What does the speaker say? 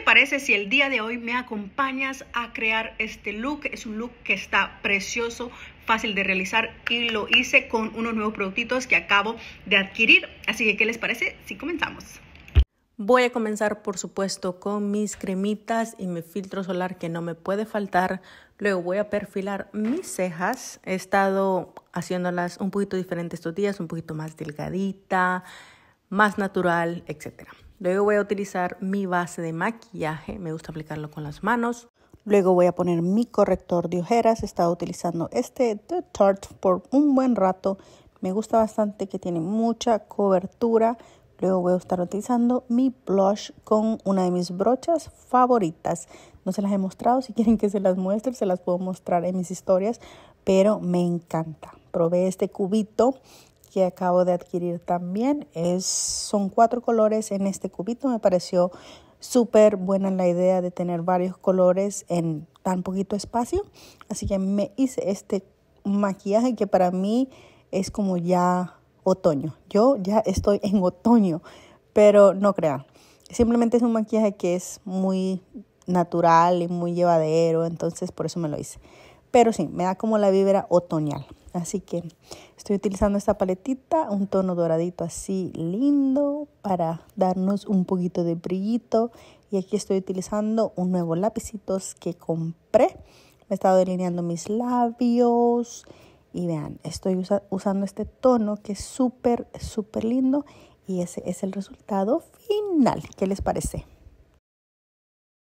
te parece si el día de hoy me acompañas a crear este look? Es un look que está precioso, fácil de realizar y lo hice con unos nuevos productitos que acabo de adquirir. Así que, ¿qué les parece si comenzamos? Voy a comenzar por supuesto con mis cremitas y mi filtro solar que no me puede faltar. Luego voy a perfilar mis cejas. He estado haciéndolas un poquito diferente estos días, un poquito más delgadita, más natural, etcétera. Luego voy a utilizar mi base de maquillaje, me gusta aplicarlo con las manos. Luego voy a poner mi corrector de ojeras, he estado utilizando este de Tarte por un buen rato. Me gusta bastante que tiene mucha cobertura. Luego voy a estar utilizando mi blush con una de mis brochas favoritas. No se las he mostrado, si quieren que se las muestre, se las puedo mostrar en mis historias, pero me encanta. Probé este cubito que acabo de adquirir también. Es, son cuatro colores en este cubito. Me pareció súper buena la idea de tener varios colores en tan poquito espacio. Así que me hice este maquillaje que para mí es como ya otoño. Yo ya estoy en otoño, pero no crean. Simplemente es un maquillaje que es muy natural y muy llevadero, entonces por eso me lo hice. Pero sí, me da como la vibra otoñal. Así que estoy utilizando esta paletita, un tono doradito así lindo para darnos un poquito de brillito. Y aquí estoy utilizando un nuevo lápizitos que compré. Me he estado delineando mis labios. Y vean, estoy usando este tono que es súper, súper lindo. Y ese es el resultado final. ¿Qué les parece?